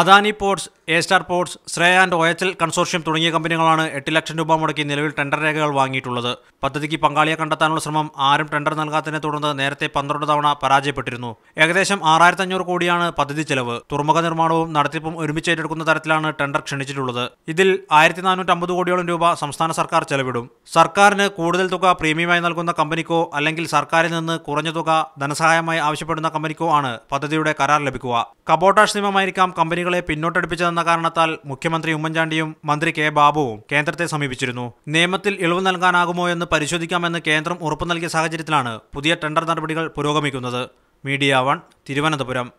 Adani ports Essar ports Srei and O H L consortium തുടങ്ങിയ കമ്പനികളാണ് എട്ട് ലക്ഷം രൂപ മുടക്കി നിലവിൽ ടെൻഡർ രേഖകൾ വാങ്ങിയിട്ടുള്ളത് പദ്ധതിക്ക് പങ്കാളിയെ കണ്ടെത്താനുള്ള ശ്രമം ആരും ടെൻഡർ നൽകാത്തതിനെ തുടർന്ന് നേരത്തെ പന്ത്രണ്ട് തവണ പരാജയപ്പെട്ടിരുന്നു ഏകദേശം ആറായിരത്തഞ്ഞൂറ് കോടിയാണ് പദ്ധതി ചെലവ് തുറമുഖ നിർമ്മാണവും നടത്തിപ്പും ഒരുമിച്ച് ഏറ്റെടുക്കുന്ന തരത്തിലാണ് ടെൻഡർ ക്ഷണിച്ചിട്ടുള്ളത് ഇതിൽ ആയിരത്തി നാനൂറ്റമ്പത് കോടിയോളം രൂപ സംസ്ഥാന സർക്കാർ ചെലവിടും സർക്കാരിന് കൂടുതൽ തുക പ്രീമിയമായി നൽകുന്ന കമ്പനിക്കോ അല്ലെങ്കിൽ സർക്കാരിൽ നിന്ന് കുറഞ്ഞ തുക ധനസഹായമായി ആവശ്യപ്പെടുന്ന കമ്പനിക്കോ ആണ് പദ്ധതിയുടെ കരാർ ലഭിക്കുക കബോട്ടാഷ് നിയമമായിരിക്കാം കമ്പനികളെ പിന്നോട്ടടിപ്പിച്ചതെന്ന കാരണത്താൽ മുഖ്യമന്ത്രി ഉമ്മൻചാണ്ടിയും മന്ത്രി കെ ബാബുവും കേന്ദ്രത്തെ സമീപിച്ചിരുന്നു നിയമത്തിൽ ഇളവ് നൽകാനാകുമോ എന്ന് പരിശോധിക്കാമെന്ന് കേന്ദ്രം ഉറപ്പു നൽകിയ സാഹചര്യത്തിലാണ് പുതിയ ടെൻഡർ നടപടികൾ പുരോഗമിക്കുന്നത് മീഡിയ വൺ തിരുവനന്തപുരം